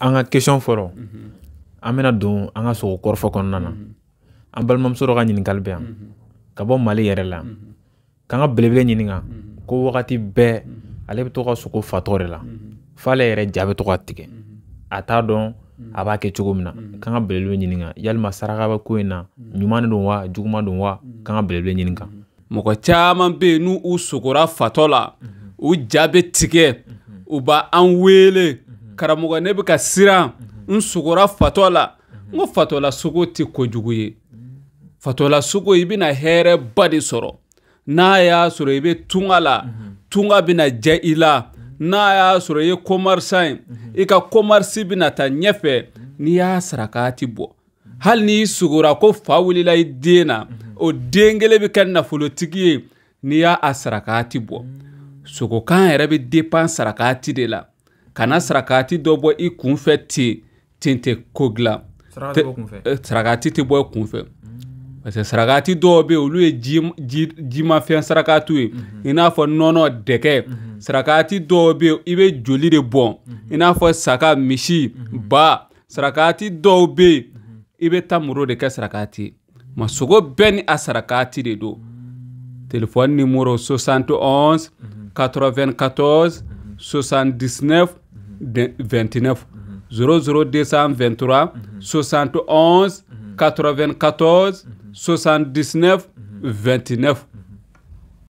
an ka question fɔlɔ mhm. an bɛna don an ka sogo kɔrɔfɔ kɔnɔna na mhm. an balimamuso dɔ ka ɲininkali bɛ yan mhm. ka bɔ mali yɛrɛ la k'an ka belebele ɲininka ko wagati bɛɛ ale bɛ to ka sogo fatɔ de la f'ale yɛrɛ ja bɛ to ka tigɛ a t'a dɔn a b'a kɛ cogo min na k'an ka belebele ɲininka yalima saraka ko in na ɲuman don wa juguman don wa k'an ka belebele ɲininka. mɔgɔ caman bɛ yen n'u u sogora fatɔ la u ja bɛ tigɛ u b'an wele. karamɔgɔ ne bɛ ka siran n sogora fatɔ la n ko fatɔla sogo tɛ kojugu ye fatɔla sogo i bɛna hɛrɛba de sɔrɔ n'a y'a sɔrɔ i bɛ tunga la tunga bɛna jɛ i la n'a y'a sɔrɔ i ye komarisan ye i ka komarisi bɛna taa ɲɛfɛ n'i y'a saraka a ti bɔ hali n'i sogora ko fa wulila i den na o den kelen bɛ kɛ nafolotigi ye n'i y'a saraka a ti bɔ sogokan yɛrɛ bɛ saraka de la kana sarakati dɔ bɔ i kunfɛ ten ten tɛ ko dilan sarakati tɛ bɔ i kunfɛ parce que sarakati dɔw bɛ yen olu ye jimafɛn sarakatiw ye mhm. i n'a fɔ nɔnɔ dɛgɛ mhm. sarakati dɔw bɛ yen i bɛ joli de bɔn mhm. i n'a fɔ saga misi ba sarakati dɔw bɛ yen i bɛ taa muru de kɛ sarakati ye mɛ sogo bɛɛ ni a sarakati de don telefɔni nimoro 71 94 79 29 00223 71 94 79 29